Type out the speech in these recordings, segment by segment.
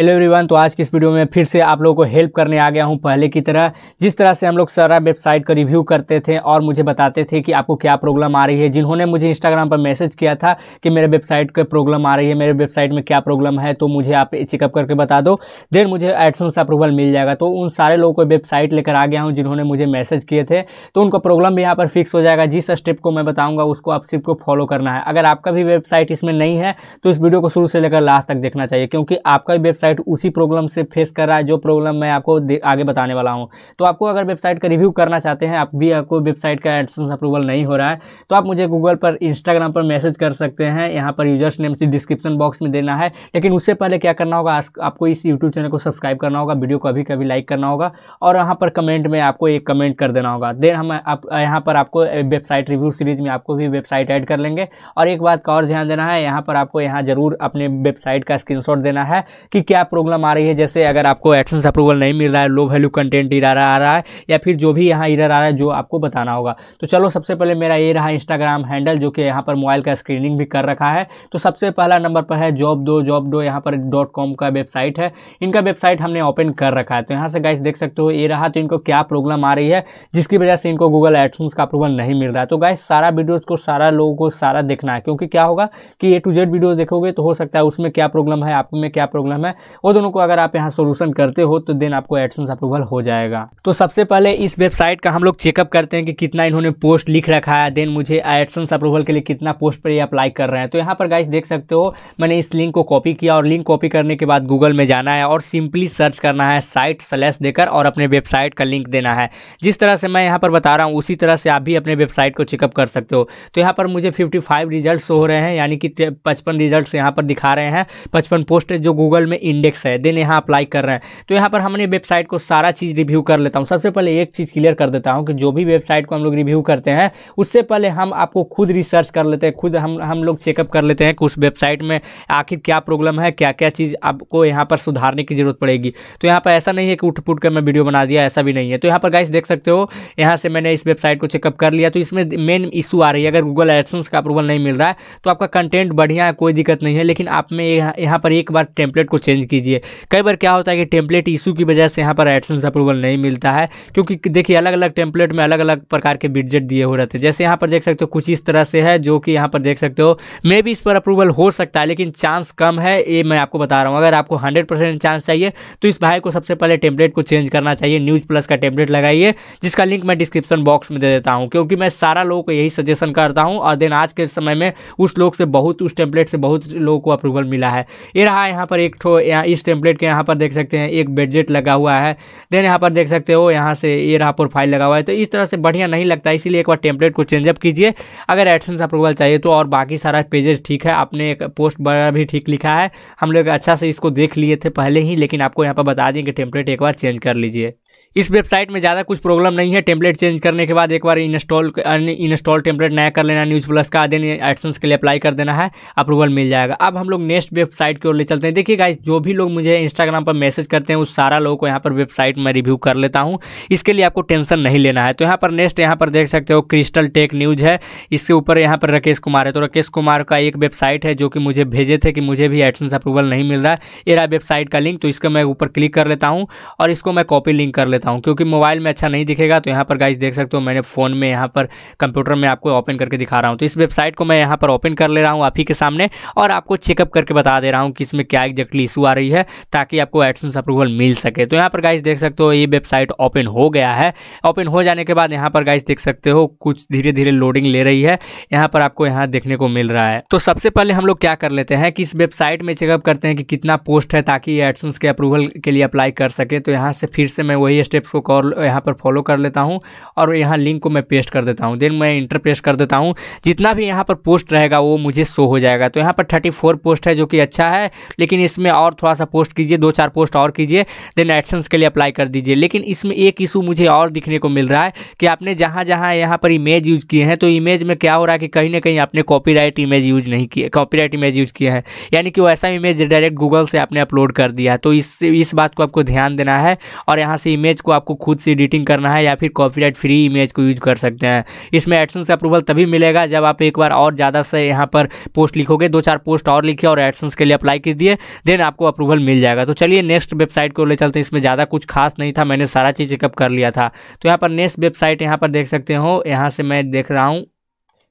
hello everyone तो आज की इस वीडियो में फिर से आप लोगों को हेल्प करने आ गया हूं पहले की तरह जिस तरह से हम लोग सारा वेबसाइट का रिव्यू करते थे और मुझे बताते थे कि आपको क्या प्रॉब्लम आ रही है जिन्होंने मुझे इंस्टाग्राम पर मैसेज किया था कि मेरे वेबसाइट का प्रॉब्लम आ रही है मेरे वेबसाइट में क्या प्रॉब्लम है तो मुझे आप चेकअप करके बता दो देन मुझे एडसन्स अप्रूवल मिल जाएगा तो उन सारे लोगों को वेबसाइट लेकर आ गया हूँ जिन्होंने मुझे मैसेज किए थे तो उनका प्रॉब्लम भी यहाँ पर फिक्स हो जाएगा जिस स्टेप को मैं बताऊँगा उसको आप सिर्फ को फॉलो करना है अगर आपका भी वेबसाइट इसमें नहीं है तो इस वीडियो को शुरू से लेकर लास्ट तक देखना चाहिए क्योंकि आपका भी वेबसाइट वेबसाइट उसी प्रॉब्लम से फेस कर रहा है जो प्रॉब्लम मैं आपको आगे बताने वाला हूँ तो आपको अगर वेबसाइट का रिव्यू करना चाहते हैं आप भी आपको वेबसाइट का एडसेंस अप्रूवल नहीं हो रहा है तो आप मुझे गूगल पर इंस्टाग्राम पर मैसेज कर सकते हैं यहाँ पर यूजर्स नेम से डिस्क्रिप्शन बॉक्स में देना है लेकिन उससे पहले क्या करना होगा आपको इस यूट्यूब चैनल को सब्सक्राइब करना होगा वीडियो को अभी कभी लाइक करना होगा और यहाँ पर कमेंट में आपको एक कमेंट कर देना होगा देन हम आप यहाँ पर आपको वेबसाइट रिव्यू सीरीज में आपको भी वेबसाइट ऐड कर लेंगे और एक बात का और ध्यान देना है यहाँ पर आपको यहाँ ज़रूर अपने वेबसाइट का स्क्रीनशॉट देना है कि क्या क्या प्रॉब्लम आ रही है जैसे अगर आपको एक्सेंस अप्रूवल नहीं मिल रहा है लो वैल्यू कंटेंट इरार आ रहा है या फिर जो भी यहाँ इधर आ रहा है जो आपको बताना होगा तो चलो सबसे पहले मेरा ये रहा इंस्टाग्राम हैंडल जो कि यहाँ पर मोबाइल का स्क्रीनिंग भी कर रखा है तो सबसे पहला नंबर पर है जॉब दो जॉब दो यहाँ पर डॉट कॉम का वेबसाइट है इनका वेबसाइट हमने ओपन कर रखा है तो यहाँ से गाइस देख सकते हो ये रहा तो इनको क्या प्रॉब्लम आ रही है जिसकी वजह से इनको गूगल एडसन्स का अप्रूवल नहीं मिल रहा है तो गाइस सारा वीडियोज़ को सारा लोगों को सारा देखना है क्योंकि क्या होगा कि ए टू जेड वीडियो देखोगे तो हो सकता है उसमें क्या प्रॉब्लम है आप में क्या प्रॉब्लम है वो दोनों को अगर आप यहाँ सोल्यूशन करते हो तो देन आपको एडसेंस अप्रूवल हो जाएगा तो सबसे पहले इस वेबसाइट का हम लोग चेकअप करते हैं कि कितना इन्होंने पोस्ट लिख रखा है देन मुझे एडसेंस अप्रूवल के लिए कितना पोस्ट पर ये अप्लाई कर रहे हैं तो यहाँ पर गाइस देख सकते हो मैंने इस लिंक को कॉपी किया और लिंक कॉपी करने के बाद गूगल में जाना है और सिंपली सर्च करना है साइट स्लैश देकर और अपने वेबसाइट का लिंक देना है जिस तरह से मैं यहाँ पर बता रहा हूँ उसी तरह से आप भी अपने वेबसाइट को चेकअप कर सकते हो तो यहाँ पर मुझे फिफ्टी फाइव रिजल्ट हो रहे हैं यानी कि पचपन रिजल्ट यहाँ पर दिखा रहे हैं पचपन पोस्ट जो गूगल में इन इंडेक्स है देन यहाँ अप्लाई कर रहे हैं तो यहाँ पर हमने वेबसाइट को सारा चीज़ रिव्यू कर लेता हूँ सबसे पहले एक चीज़ क्लियर कर देता हूँ कि जो भी वेबसाइट को हम लोग रिव्यू करते हैं उससे पहले हम आपको खुद रिसर्च कर लेते हैं खुद हम हम लोग चेकअप कर लेते हैं कि उस वेबसाइट में आखिर क्या प्रॉब्लम है क्या क्या चीज़ आपको यहाँ पर सुधारने की ज़रूरत पड़ेगी तो यहाँ पर ऐसा नहीं है कि उठ पुट कर मैं वीडियो बना दिया ऐसा भी नहीं है तो यहाँ पर गाइस देख सकते हो यहाँ से मैंने इस वेबसाइट को चेकअप कर लिया तो इसमें मेन इशू आ रही है अगर गूगल एडसन्स का अप्रूवल नहीं मिल रहा है तो आपका कंटेंट बढ़िया है कोई दिक्कत नहीं है लेकिन आप में यहाँ पर एक बार टेम्पलेट को चेंज चेंज कीजिए कई बार क्या होता है कि टेम्पलेट इशू की वजह से यहाँ पर एडसेंस अप्रूवल नहीं मिलता है क्योंकि देखिए अलग अलग टेम्पलेट में अलग अलग प्रकार के बिडजेट दिए हो रहते हैं जैसे यहाँ पर देख सकते हो कुछ इस तरह से है जो कि यहाँ पर देख सकते हो मे भी इस पर अप्रूवल हो सकता है लेकिन चांस कम है ये मैं आपको बता रहा हूँ अगर आपको हंड्रेड चांस चाहिए तो इस भाई को सबसे पहले टेम्पलेट को चेंज करना चाहिए न्यूज प्लस का टेम्पलेट लगाइए जिसका लिंक मैं डिस्क्रिप्शन बॉक्स में दे देता हूँ क्योंकि मैं सारा लोगों को यही सजेशन करता हूँ और देन आज के समय में उस लोग से बहुत उस टेम्पलेट से बहुत लोगों को अप्रूवल मिला है ये रहा यहाँ पर एक ठो यहाँ इस टेम्पलेट के यहाँ पर देख सकते हैं एक बेडजेट लगा हुआ है देन यहाँ पर देख सकते हो यहाँ से ये रहा प्रोफाइल लगा हुआ है तो इस तरह से बढ़िया नहीं लगता है इसीलिए एक बार टेम्पलेट को चेंजअप कीजिए अगर एडसेंस अप्रूवल चाहिए तो और बाकी सारा पेजेस ठीक है आपने एक पोस्ट बड़ा भी ठीक लिखा है हम लोग अच्छा से इसको देख लिए थे पहले ही लेकिन आपको यहाँ पर बता दें कि टेम्पलेट एक बार चेंज कर लीजिए इस वेबसाइट में ज़्यादा कुछ प्रॉब्लम नहीं है टेम्पलेट चेंज करने के बाद एक बार इंस्टॉल इंस्टॉल टेम्पलेट नया कर लेना न्यूज़ प्लस का देन एडसन्स के लिए अप्लाई कर देना है अप्रूवल मिल जाएगा अब हम लोग नेक्स्ट वेबसाइट की ओर ले चलते हैं देखिए गाइस जो भी लोग मुझे इंस्टाग्राम पर मैसेज करते हैं उस सारा लोगों को यहाँ पर वेबसाइट में रिव्यू कर लेता हूँ इसके लिए आपको टेंशन नहीं लेना है तो यहाँ पर नेक्स्ट यहाँ पर देख सकते हो क्रिस्टल टेक न्यूज़ है इसके ऊपर यहाँ पर राकेश कुमार है तो राकेश कुमार का एक वेबसाइट है जो कि मुझे भेजे थे कि मुझे भी एडसन्स अप्रूवल नहीं मिल रहा है एरा वेबसाइट का लिंक तो इसका मैं ऊपर क्लिक कर लेता हूँ और इसको मैं कॉपी लिंक कर लेता लेता हूँ क्योंकि मोबाइल में अच्छा नहीं दिखेगा तो यहाँ पर गाइज देख सकते हो मैंने फ़ोन में यहाँ पर कंप्यूटर में आपको ओपन करके दिखा रहा हूँ तो इस वेबसाइट को मैं यहाँ पर ओपन कर ले रहा हूँ आप ही के सामने और आपको चेकअप करके बता दे रहा हूँ कि इसमें क्या एग्जैक्टली इशू आ रही है ताकि आपको एडसेंस अप्रूवल मिल सके तो यहाँ पर गाइज देख सकते हो ये वेबसाइट ओपन हो गया है ओपन हो जाने के बाद यहाँ पर गाइज देख सकते हो कुछ धीरे धीरे लोडिंग ले रही है यहाँ पर आपको यहाँ देखने को मिल रहा है तो सबसे पहले हम लोग क्या कर लेते हैं कि इस वेबसाइट में चेकअप करते हैं कि कितना पोस्ट है ताकि एडसेंस के अप्रूवल के लिए अप्लाई कर सके तो यहाँ से फिर से मैं वही स्टेप्स को कॉल यहाँ पर फॉलो कर लेता हूँ और यहाँ लिंक को मैं पेस्ट कर देता हूँ देन मैं इंटर पेस्ट कर देता हूँ जितना भी यहाँ पर पोस्ट रहेगा वो मुझे शो हो जाएगा तो यहाँ पर थर्टी फोर पोस्ट है जो कि अच्छा है लेकिन इसमें और थोड़ा सा पोस्ट कीजिए दो चार पोस्ट और कीजिए देन एडसेंस के लिए अप्लाई कर दीजिए लेकिन इसमें एक इशू मुझे और दिखने को मिल रहा है कि आपने जहाँ जहाँ यहाँ पर इमेज यूज किए हैं तो इमेज में क्या हो रहा है कि कहीं ना कहीं आपने कॉपीराइट इमेज यूज नहीं किए कॉपीराइट इमेज यूज किया है यानी कि वैसा इमेज डायरेक्ट गूगल से आपने अपलोड कर दिया है तो इस इस बात को आपको ध्यान देना है और यहाँ से इमेज इमेज को आपको खुद से एडिटिंग करना है या फिर कॉपीराइट फ्री इमेज को यूज कर सकते हैं इसमें एडसेंस अप्रूवल तभी मिलेगा जब आप एक बार और ज़्यादा से यहाँ पर पोस्ट लिखोगे दो चार पोस्ट और लिखे और एडसन्स के लिए अप्लाई कर दिए देन आपको अप्रूवल मिल जाएगा तो चलिए नेक्स्ट वेबसाइट को ले चलते हैं इसमें ज़्यादा कुछ खास नहीं था मैंने सारा चीज़ चेकअप कर लिया था तो यहाँ पर नेक्स्ट वेबसाइट यहाँ पर देख सकते हो यहाँ से मैं देख रहा हूँ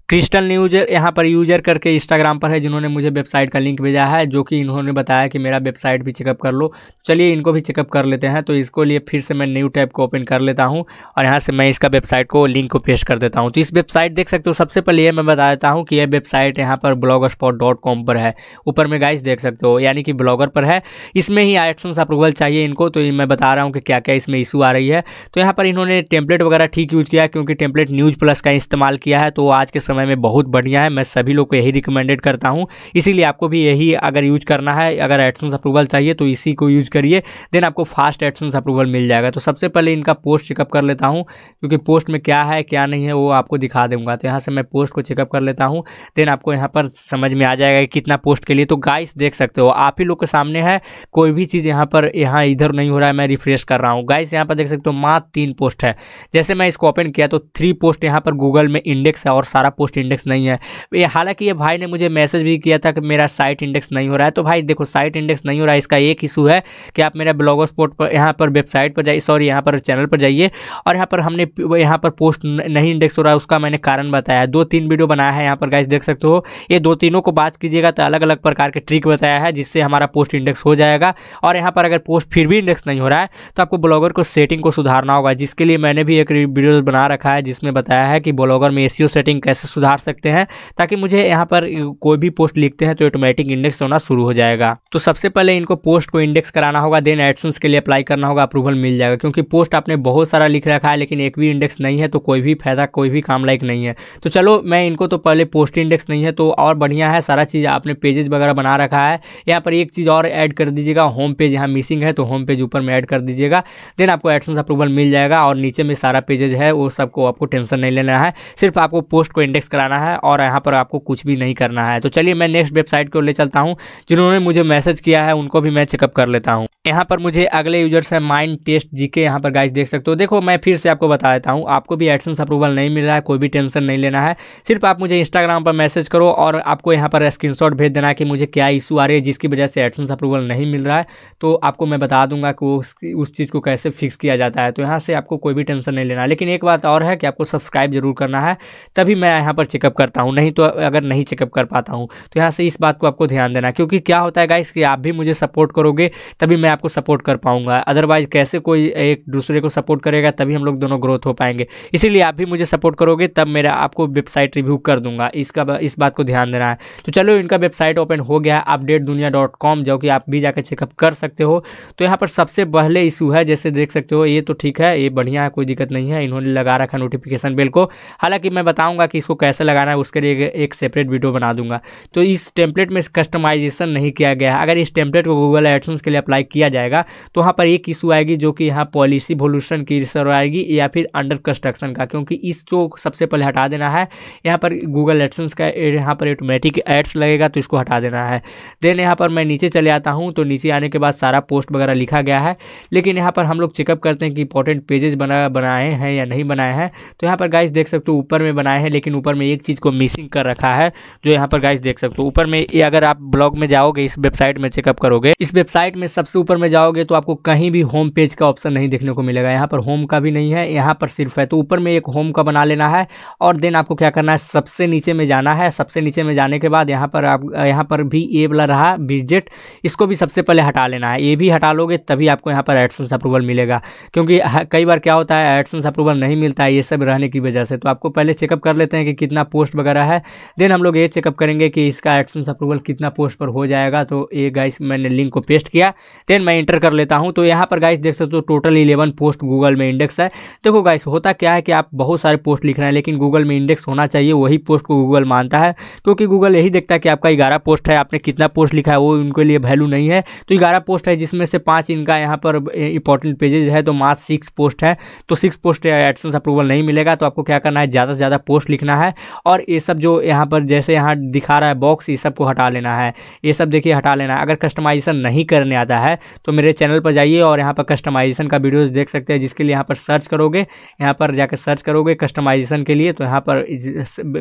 क्रिस्टल न्यूज यहाँ पर यूजर करके इंस्टाग्राम पर है जिन्होंने मुझे वेबसाइट का लिंक भेजा है जो कि इन्होंने बताया कि मेरा वेबसाइट भी चेकअप कर लो तो चलिए इनको भी चेकअप कर लेते हैं तो इसको लिए फिर से मैं न्यू टैब को ओपन कर लेता हूँ और यहाँ से मैं इसका वेबसाइट को लिंक को पेश कर देता हूँ तो इस वेबसाइट देख सकते हो सबसे पहले ये मैं बता देता हूँ कि यह वेबसाइट यहाँ पर ब्लॉग पर है ऊपर में गाइस देख सकते हो यानी कि ब्लॉगर पर है इसमें ही एक्शन अप्रूवल चाहिए इनको तो मैं बता रहा हूँ कि क्या क्या इसमें इशू आ रही है तो यहाँ पर इन्होंने टेम्पलेट वगैरह ठीक यूज़ किया क्योंकि टेम्पलेट न्यूज़ प्लस का इस्तेमाल किया है तो आज के समय समय में बहुत बढ़िया है मैं सभी लोग को यही रिकमेंडेड करता हूँ इसीलिए आपको भी यही अगर यूज करना है अगर एडसन्स अप्रूवल चाहिए तो इसी को यूज करिए देन आपको फास्ट एडसन्स अप्रूवल मिल जाएगा तो सबसे पहले इनका पोस्ट चेकअप कर लेता हूँ क्योंकि पोस्ट में क्या है क्या नहीं है वो आपको दिखा दूंगा तो यहाँ से मैं पोस्ट को चेकअप कर लेता हूँ देन आपको यहाँ पर समझ में आ जाएगा कि कितना पोस्ट के लिए तो गाइस देख सकते हो आप ही लोग के सामने है कोई भी चीज़ यहाँ पर यहाँ इधर नहीं हो रहा है मैं रिफ्रेश कर रहा हूँ गाइस यहाँ पर देख सकते हो मात्र तीन पोस्ट है जैसे मैं इसको ओपन किया तो थ्री पोस्ट यहाँ पर गूगल में इंडेक्स है और सारा पोस्ट पोस्ट इंडेक्स नहीं है हालांकि ये भाई ने मुझे मैसेज भी किया था कि मेरा साइट इंडेक्स नहीं हो रहा है तो भाई देखो साइट इंडेक्स नहीं हो रहा है इसका एक इशू है कि आप मेरा ब्लॉग स्पोर्ट पर यहाँ पर वेबसाइट पर जाइए सॉरी यहाँ पर चैनल पर जाइए और यहाँ पर हमने यहाँ पर पोस्ट नहीं इंडेक्स हो रहा है उसका मैंने कारण बताया है दो तीन वीडियो बनाया है यहाँ पर गाइस देख सकते हो ये दो तीनों को बात कीजिएगा तो अलग अलग प्रकार के ट्रिक बताया है जिससे हमारा पोस्ट इंडेक्स हो जाएगा और यहाँ पर अगर पोस्ट फिर भी इंडेक्स नहीं हो रहा है तो आपको ब्लॉगर को सेटिंग को सुधारना होगा जिसके लिए मैंने भी एक वीडियो बना रखा है जिसमें बताया है कि ब्लॉगर में ए सेटिंग e कैसे सुधार सकते हैं ताकि मुझे यहाँ पर कोई भी पोस्ट लिखते हैं तो ऑटोमेटिक इंडेक्स होना शुरू हो जाएगा तो सबसे पहले इनको पोस्ट को इंडेक्स कराना होगा देन एडसन्स के लिए अप्लाई करना होगा अप्रूवल मिल जाएगा क्योंकि पोस्ट आपने बहुत सारा लिख रखा है लेकिन एक भी इंडेक्स नहीं है तो कोई भी फायदा कोई भी काम लायक नहीं है तो चलो मैं इनको तो पहले पोस्ट इंडेक्स नहीं है तो और बढ़िया है सारा चीज़ आपने पेजेस वगैरह बना रखा है यहाँ पर एक चीज़ और ऐड कर दीजिएगा होम पेज यहाँ मिसिंग है तो होम पेज ऊपर में ऐड कर दीजिएगा देन आपको एडसन्स अप्रूवल मिल जाएगा और नीचे में सारा पेजेज है वो सबको आपको टेंशन नहीं लेना है सिर्फ आपको पोस्ट को इंडेक्स इंडेक्स कराना है और यहाँ पर आपको कुछ भी नहीं करना है तो चलिए मैं नेक्स्ट वेबसाइट को ले चलता हूँ जिन्होंने मुझे मैसेज किया है उनको भी मैं चेकअप कर लेता हूँ यहाँ पर मुझे अगले यूजर्स है माइंड टेस्ट जी के यहाँ पर गाइस देख सकते हो देखो मैं फिर से आपको बता देता हूँ आपको भी एडसेंस अप्रूवल नहीं मिल रहा है कोई भी टेंशन नहीं लेना है सिर्फ आप मुझे इंस्टाग्राम पर मैसेज करो और आपको यहाँ पर स्क्रीन भेज देना है कि मुझे क्या इशू आ रही है जिसकी वजह से एडसेंस अप्रूवल नहीं मिल रहा है तो आपको मैं बता दूंगा कि उस चीज़ को कैसे फिक्स किया जाता है तो यहाँ से आपको कोई भी टेंशन नहीं लेना लेकिन एक बात और है कि आपको सब्सक्राइब जरूर करना है तभी मैं यहाँ पर चेकअप करता हूँ नहीं तो अगर नहीं चेकअप कर पाता हूँ तो यहाँ से इस बात को आपको ध्यान देना क्योंकि क्या होता है गाइस कि आप भी मुझे सपोर्ट करोगे तभी मैं आपको सपोर्ट कर पाऊंगा अदरवाइज़ कैसे कोई एक दूसरे को सपोर्ट करेगा तभी हम लोग दोनों ग्रोथ हो पाएंगे इसीलिए आप भी मुझे सपोर्ट करोगे तब मेरा आपको वेबसाइट रिव्यू कर दूंगा इसका इस बात को ध्यान देना है तो चलो इनका वेबसाइट ओपन हो गया अपडेट दुनिया डॉट कॉम जो कि आप भी जाकर चेकअप कर सकते हो तो यहाँ पर सबसे पहले इशू है जैसे देख सकते हो ये तो ठीक है ये बढ़िया है कोई दिक्कत नहीं है इन्होंने लगा रखा नोटिफिकेशन बिल को हालांकि मैं बताऊंगा कि इसको कैसे कैसे लगाना है उसके लिए एक सेपरेट वीडियो बना दूंगा तो इस टेम्पलेट में कस्टमाइजेशन नहीं किया गया है अगर इस टेम्पलेट को गूगल एडसन्स के लिए अप्लाई किया जाएगा तो वहाँ पर एक इशू आएगी जो कि यहाँ पॉलिसी वोल्यूशन की रिसर्व आएगी या फिर अंडर कंस्ट्रक्शन का क्योंकि इस जो सबसे पहले हटा देना है यहाँ पर गूगल एडसन्स का यहाँ पर ऑटोमेटिक एड्स लगेगा तो इसको हटा देना है देन यहाँ पर मैं नीचे चले आता हूँ तो नीचे आने के बाद सारा पोस्ट वगैरह लिखा गया है लेकिन यहाँ पर हम लोग चेकअप करते हैं कि इंपॉर्टेंट पेजेस बना बनाए हैं या नहीं बनाए हैं तो यहाँ पर गाइस देख सकते हो ऊपर में बनाए हैं लेकिन ऊपर ऊपर में एक चीज़ को मिसिंग कर रखा है जो यहाँ पर गाइस देख सकते हो ऊपर में ये अगर आप ब्लॉग में जाओगे इस वेबसाइट में चेकअप करोगे इस वेबसाइट में सबसे ऊपर में जाओगे तो आपको कहीं भी होम पेज का ऑप्शन नहीं देखने को मिलेगा यहाँ पर होम का भी नहीं है यहाँ पर सिर्फ है तो ऊपर में एक होम का बना लेना है और देन आपको क्या करना है सबसे नीचे में जाना है सबसे नीचे में जाने के बाद यहाँ पर आप यहाँ पर भी ए वाला रहा विजेट इसको भी सबसे पहले हटा लेना है ये भी हटा लोगे तभी आपको यहाँ पर एडसन्स अप्रूवल मिलेगा क्योंकि कई बार क्या होता है एडसन्स अप्रूवल नहीं मिलता है ये सब रहने की वजह से तो आपको पहले चेकअप कर लेते हैं कि कितना पोस्ट वगैरह है देन हम लोग ये चेकअप करेंगे कि इसका एक्शन अप्रूवल कितना पोस्ट पर हो जाएगा तो ये गाइस मैंने लिंक को पेस्ट किया देन मैं इंटर कर लेता हूँ तो यहाँ पर गाइस देख सकते हो टोटल इलेवन पोस्ट गूगल में इंडेक्स है देखो गाइस होता क्या है कि आप बहुत सारे पोस्ट लिख रहे हैं लेकिन गूगल में इंडेक्स होना चाहिए वही पोस्ट को गूगल मानता है क्योंकि गूगल यही देखता है कि आपका ग्यारह पोस्ट है आपने कितना पोस्ट लिखा है वो उनके लिए वैल्यू नहीं है तो ग्यारह पोस्ट है जिसमें से पाँच इनका यहाँ पर इंपॉर्टेंट पेजेज है तो मात्र सिक्स पोस्ट है तो सिक्स पोस्ट एडसन अप्रूवल नहीं मिलेगा तो आपको क्या करना है ज़्यादा से ज़्यादा पोस्ट लिखना है है और ये सब जो यहाँ पर जैसे यहाँ दिखा रहा है बॉक्स ये सब को हटा लेना है ये सब देखिए हटा लेना है अगर कस्टमाइजेशन नहीं करने आता है तो मेरे चैनल पर जाइए और यहाँ पर कस्टमाइजेशन का वीडियोज़ देख सकते हैं जिसके लिए यहाँ पर सर्च करोगे यहाँ पर जाकर सर्च करोगे कस्टमाइजेशन के लिए तो यहाँ पर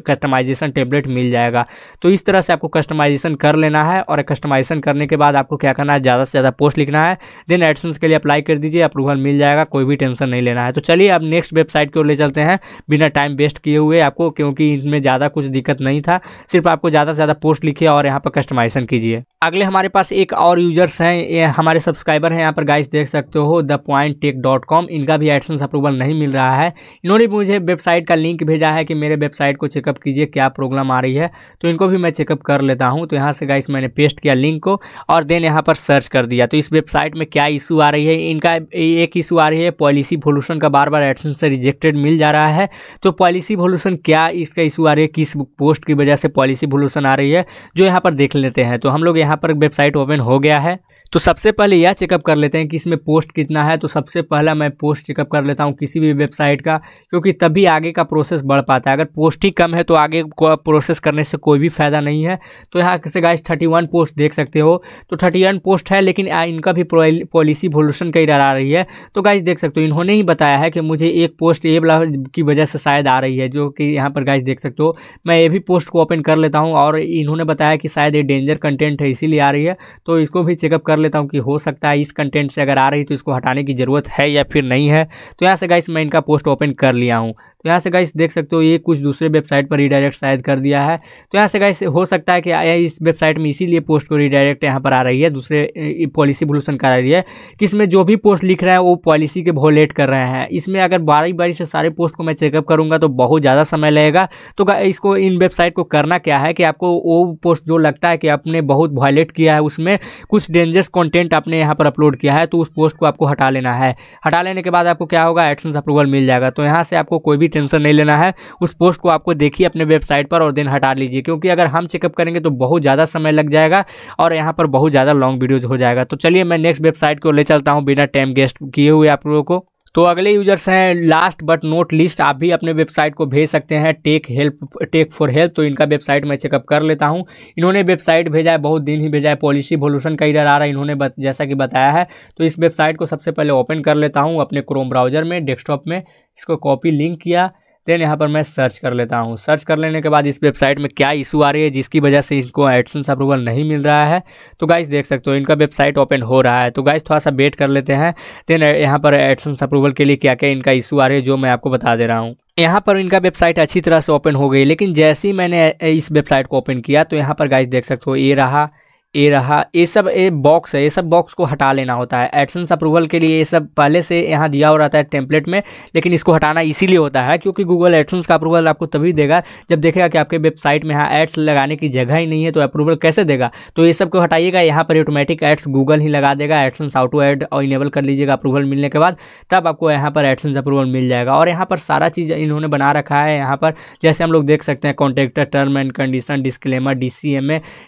कस्टमाइजेशन टेबलेट मिल जाएगा तो इस तरह से आपको कस्टमाइजेशन कर लेना है और कस्टमाइजेशन करने के बाद आपको क्या करना है ज़्यादा से ज़्यादा पोस्ट लिखना है देन एडसेंस के लिए अप्लाई कर दीजिए अप्रूवल मिल जाएगा कोई भी टेंशन नहीं लेना है तो चलिए आप नेक्स्ट वेबसाइट की ओर ले चलते हैं बिना टाइम वेस्ट किए हुए आपको क्योंकि क्योंकि इसमें ज़्यादा कुछ दिक्कत नहीं था सिर्फ आपको ज़्यादा से ज़्यादा पोस्ट लिखिए और यहाँ पर कस्टमाइजेशन कीजिए अगले हमारे पास एक और यूजर्स हैं ये हमारे सब्सक्राइबर हैं यहाँ पर गाइस देख सकते हो the point tech dot com इनका भी एडसेंस अप्रूवल नहीं मिल रहा है इन्होंने मुझे वेबसाइट का लिंक भेजा है कि मेरे वेबसाइट को चेकअप कीजिए क्या प्रॉब्लम आ रही है तो इनको भी मैं चेकअप कर लेता हूँ तो यहाँ से गाइस मैंने पेस्ट किया लिंक को और देन यहाँ पर सर्च कर दिया तो इस वेबसाइट में क्या इशू आ रही है इनका एक इशू आ रही है पॉलिसी वोल्यूशन का बार बार एडसेंस से रिजेक्टेड मिल जा रहा है तो पॉलिसी वोल्यूशन क्या इसका इशू आ रही है किस पोस्ट की वजह से पॉलिसी वोल्यूशन आ रही है जो यहाँ पर देख लेते हैं तो हम लोग यहाँ पर वेबसाइट ओपन हो गया है तो सबसे पहले यह चेकअप कर लेते हैं कि इसमें पोस्ट कितना है तो सबसे पहला मैं पोस्ट चेकअप कर लेता हूँ किसी भी वेबसाइट का क्योंकि तभी आगे का प्रोसेस बढ़ पाता है अगर पोस्ट ही कम है तो आगे को प्रोसेस करने से कोई भी फ़ायदा नहीं है तो यहाँ से गाइस थर्टी वन पोस्ट देख सकते हो तो थर्टी वन पोस्ट है लेकिन इनका भी पॉलिसी वोल्यूशन कई डर आ रही है तो गाइस देख सकते हो इन्होंने ही बताया है कि मुझे एक पोस्ट ए वाला की वजह से शायद आ रही है जो कि यहाँ पर गाइस देख सकते हो मैं ये भी पोस्ट को ओपन कर लेता हूँ और इन्होंने बताया कि शायद ये डेंजर कंटेंट है इसीलिए आ रही है तो इसको भी चेकअप कर कर लेता हूँ कि हो सकता है इस कंटेंट से अगर आ रही तो इसको हटाने की ज़रूरत है या फिर नहीं है तो यहाँ से गाइस मैं इनका पोस्ट ओपन कर लिया हूँ तो यहाँ से गाइस देख सकते हो ये कुछ दूसरे वेबसाइट पर रिडायरेक्ट शायद कर दिया है तो यहाँ से गाइस हो सकता है कि इस वेबसाइट में इसीलिए पोस्ट को रिडायरेक्ट यहाँ पर आ रही है दूसरे पॉलिसी वोल्यूशन करा रही है कि इसमें जो भी पोस्ट लिख रहा है वो पॉलिसी के वोलेट कर रहे हैं इसमें अगर बारी बारी से सारे पोस्ट को मैं चेकअप करूँगा तो बहुत ज़्यादा समय लगेगा तो इसको इन वेबसाइट को करना क्या है कि आपको वो पोस्ट जो लगता है कि आपने बहुत वायलेट किया है उसमें कुछ डेंजरस कॉन्टेंट आपने यहाँ पर अपलोड किया है तो उस पोस्ट को आपको हटा लेना है हटा लेने के बाद आपको क्या होगा एडसन्स अप्रूवल मिल जाएगा तो यहाँ से आपको कोई भी टेंशन नहीं लेना है उस पोस्ट को आपको देखिए अपने वेबसाइट पर और दिन हटा लीजिए क्योंकि अगर हम चेकअप करेंगे तो बहुत ज़्यादा समय लग जाएगा और यहाँ पर बहुत ज़्यादा लॉन्ग वीडियोज़ हो जाएगा तो चलिए मैं नेक्स्ट वेबसाइट को ले चलता हूँ बिना टाइम गेस्ट किए हुए आप लोगों को तो अगले यूजर्स हैं लास्ट बट नोट लिस्ट आप भी अपने वेबसाइट को भेज सकते हैं tech help tech for help तो इनका वेबसाइट मैं चेकअप कर लेता हूँ इन्होंने वेबसाइट भेजा है बहुत दिन ही भेजा है पॉलिसी वोल्यूशन का इधर आ रहा है इन्होंने बत, जैसा कि बताया है तो इस वेबसाइट को सबसे पहले ओपन कर लेता हूँ अपने क्रोम ब्राउजर में डेस्कटॉप में इसको कॉपी लिंक किया देन यहाँ पर मैं सर्च कर लेता हूँ सर्च कर लेने के बाद इस वेबसाइट में क्या इशू आ रही है जिसकी वजह से इनको एडसेंस अप्रूवल नहीं मिल रहा है तो गाइस देख सकते हो इनका वेबसाइट ओपन हो रहा है तो गाइस थोड़ा सा वेट कर लेते हैं देन यहाँ पर एडसेंस अप्रूवल के लिए क्या क्या इनका इशू आ रही है जो मैं आपको बता दे रहा हूँ यहाँ पर इनका वेबसाइट अच्छी तरह से ओपन हो गई लेकिन जैसे ही मैंने इस वेबसाइट को ओपन किया तो यहाँ पर गाइस देख सकते हो ये रहा ये रहा ये सब ये बॉक्स है ये सब बॉक्स को हटा लेना होता है एडसेंस अप्रूवल के लिए ये सब पहले से यहाँ दिया हो रहता है टेम्पलेट में लेकिन इसको हटाना इसीलिए होता है क्योंकि गूगल एडसेंस का अप्रूवल आपको तभी देगा जब देखेगा कि आपके वेबसाइट में यहाँ एड्स लगाने की जगह ही नहीं है तो अप्रूवल कैसे देगा तो ये सब को हटाइएगा यहाँ पर ऑटोमेटिक एड्स गूगल ही लगा देगा एडसेंस ऑटो एड और इनेबल कर लीजिएगा अप्रूवल मिलने के बाद तब आपको यहाँ पर एडसेंस अप्रूवल मिल जाएगा और यहाँ पर सारा चीज़ इन्होंने बना रखा है यहाँ पर जैसे हम लोग देख सकते हैं contractor term and condition disclaimer डी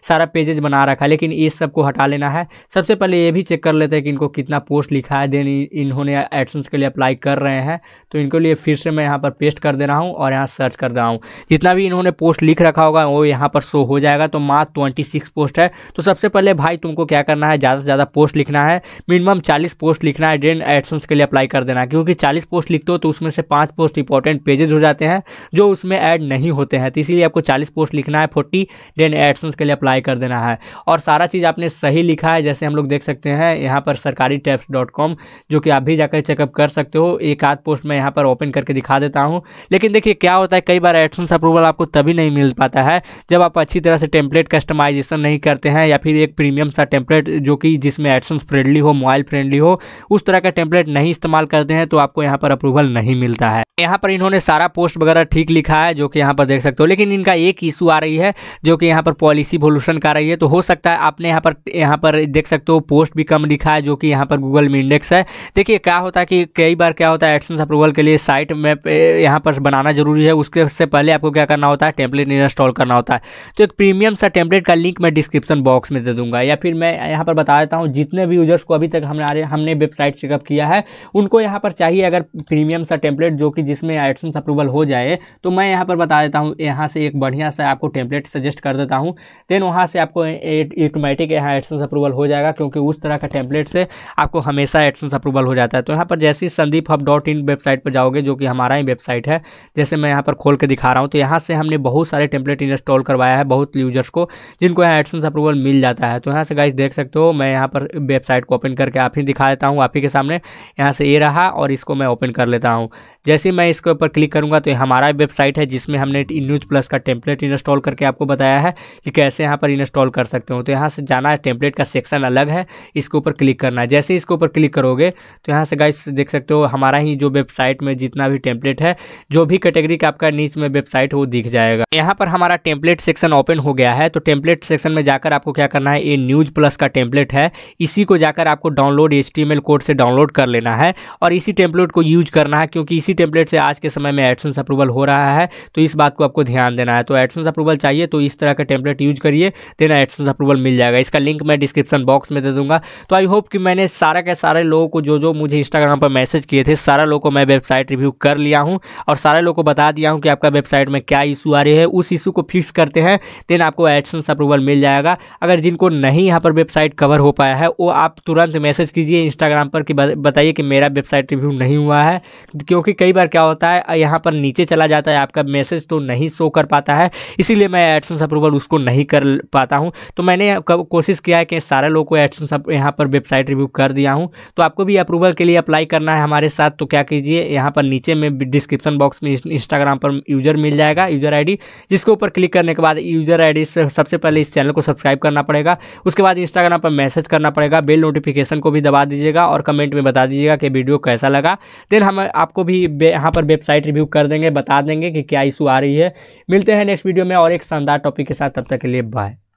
सारा पेजेज बना रखा है लेकिन इस सब को हटा लेना है सबसे पहले ये भी चेक कर लेते हैं कि इनको कितना पोस्ट लिखा है देन इन्होंने एडसन्स के लिए अप्लाई कर रहे हैं तो इनके लिए फिर से मैं यहाँ पर पेस्ट कर दे रहा हूँ और यहाँ सर्च कर दे रहा हूँ जितना भी इन्होंने पोस्ट लिख रखा होगा वो यहाँ पर शो हो जाएगा तो मात्र ट्वेंटी सिक्स पोस्ट है तो सबसे पहले भाई तुमको क्या करना है ज़्यादा से ज़्यादा पोस्ट लिखना है मिनिमम चालीस पोस्ट लिखना है डेन एडसन्स के लिए अप्लाई कर देना क्योंकि चालीस पोस्ट लिखते हो तो उसमें से पाँच पोस्ट इंपॉर्टेंट पेजेज हो जाते हैं जो उसमें ऐड नहीं होते हैं तो इसीलिए आपको चालीस पोस्ट लिखना है फोर्टी डेन एडसन्स के लिए अप्लाई कर देना है और और सारा चीज़ आपने सही लिखा है जैसे हम लोग देख सकते हैं यहाँ पर सरकारी टैप्स डॉट कॉम जो कि आप भी जाकर चेकअप कर सकते हो एक आध पोस्ट मैं यहाँ पर ओपन करके दिखा देता हूँ लेकिन देखिए क्या होता है कई बार एडसन्स अप्रूवल आपको तभी नहीं मिल पाता है जब आप अच्छी तरह से टेम्पलेट कस्टमाइजेशन नहीं करते हैं या फिर एक प्रीमियम सा टेम्पलेट जो कि जिसमें एडसन्स फ्रेंडली हो मोबाइल फ्रेंडली हो उस तरह का टेम्पलेट नहीं इस्तेमाल करते हैं तो आपको यहाँ पर अप्रूवल नहीं मिलता है यहाँ पर इन्होंने सारा पोस्ट वगैरह ठीक लिखा है जो कि यहाँ पर देख सकते हो लेकिन इनका एक इशू आ रही है जो कि यहाँ पर पॉलिसी वोल्यूशन का रही है तो हो सकता इसका आपने यहाँ पर यहाँ पर देख सकते हो पोस्ट भी कम लिखा है जो कि यहाँ पर गूगल में इंडेक्स है देखिए क्या होता है कि कई बार क्या होता है एडसेंस अप्रूवल के लिए साइट में यहाँ पर बनाना जरूरी है उसके से पहले आपको क्या करना होता है टेम्पलेट इंस्टॉल करना होता है तो एक प्रीमियम सा टेम्पलेट का लिंक मैं डिस्क्रिप्शन बॉक्स में दे दूंगा या फिर मैं यहाँ पर बता देता हूँ जितने भी यूजर्स को अभी तक हमारे हमने वेबसाइट चेकअप किया है उनको यहाँ पर चाहिए अगर प्रीमियम सा टेम्पलेट जो कि जिसमें एडसेंस अप्रूवल हो जाए तो मैं यहाँ पर बता देता हूँ यहाँ से एक बढ़िया सा आपको टेम्पलेट सजेस्ट कर देता हूँ देन वहाँ से आपको ऑटोमेटिक यहाँ एडसेंस अप्रूवल हो जाएगा क्योंकि उस तरह का टेम्पलेट से आपको हमेशा एडसेंस अप्रूवल हो जाता है तो यहाँ पर जैसे ही Sandeep hub dot in website पर जाओगे जो कि हमारा ही वेबसाइट है जैसे मैं यहाँ पर खोल के दिखा रहा हूँ तो यहाँ से हमने बहुत सारे टेम्पलेट इंस्टॉल करवाया है बहुत यूजर्स को जिनको यहाँ एडसेंस अप्रूवल मिल जाता है तो यहाँ से गाइज देख सकते हो मैं यहाँ पर वेबसाइट को ओपन करके आप ही दिखा देता हूँ आप ही के सामने यहाँ से ये रहा और इसको मैं ओपन कर लेता हूँ जैसे मैं इसके ऊपर क्लिक करूँगा तो हमारा वेबसाइट है जिसमें हमने न्यूज प्लस का टेम्पलेट इंस्टॉल करके आपको बताया है कि कैसे यहाँ पर इंस्टॉल कर सकते हो तो यहाँ से जाना है टेम्पलेट का सेक्शन अलग है इसके ऊपर क्लिक करना है जैसे इसके ऊपर क्लिक करोगे तो यहाँ से गाइस देख सकते हो हमारा ही जो वेबसाइट में जितना भी टेम्पलेट है जो भी कैटेगरी का आपका नीच में वेबसाइट वो दिख जाएगा यहाँ पर हमारा टेम्पलेट सेक्शन ओपन हो गया है तो टेम्पलेट सेक्शन में जाकर आपको क्या करना है ये न्यूज प्लस का टेम्पलेट है इसी को जाकर आपको डाउनलोड एच कोड से डाउनलोड कर लेना है और इसी टेम्पलेट को यूज करना है क्योंकि इसी टेम्पलेट से आज के समय में एडसेंस अप्रूवल हो रहा है तो इस बात को आपको ध्यान देना है तो एडसेंस अप्रूवल चाहिए तो इस तरह का टेम्पलेट यूज करिए देना एडसेंस अप्रूवल बिल्कुल मिल जाएगा इसका लिंक मैं डिस्क्रिप्शन बॉक्स में दे दूंगा तो आई होप कि मैंने सारा के सारे लोगों को जो जो मुझे इंस्टाग्राम पर मैसेज किए थे सारा लोगों को मैं वेबसाइट रिव्यू कर लिया हूँ और सारे लोग को बता दिया हूँ कि आपका वेबसाइट में क्या इशू आ रही है उस इशू को फिक्स करते हैं देन आपको एडसन अप्रूवल मिल जाएगा अगर जिनको नहीं यहाँ पर वेबसाइट कवर हो पाया है वो आप तुरंत मैसेज कीजिए इंस्टाग्राम पर कि बताइए कि मेरा वेबसाइट रिव्यू नहीं हुआ है क्योंकि कई बार क्या होता है यहाँ पर नीचे चला जाता है आपका मैसेज तो नहीं शो कर पाता है इसीलिए मैं एडसन अप्रूवल उसको नहीं कर पाता हूँ तो मैंने कोशिश किया है कि सारे लोगों को सब यहाँ पर वेबसाइट रिव्यू कर दिया हूँ तो आपको भी अप्रूवल के लिए अप्लाई करना है हमारे साथ तो क्या कीजिए यहाँ पर नीचे में डिस्क्रिप्शन बॉक्स में इंस्टाग्राम पर यूजर मिल जाएगा यूजर आईडी जिसके ऊपर क्लिक करने के बाद यूजर आईडी से सबसे पहले इस चैनल को सब्सक्राइब करना पड़ेगा उसके बाद इंस्टाग्राम पर मैसेज करना पड़ेगा बेल नोटिफिकेशन को भी दबा दीजिएगा और कमेंट में बता दीजिएगा कि वीडियो कैसा लगा देन हम आपको भी यहाँ पर वेबसाइट रिव्यू कर देंगे बता देंगे कि क्या इशू आ रही है मिलते हैं नेक्स्ट वीडियो में और एक शानदार टॉपिक के साथ तब तक के लिए बाय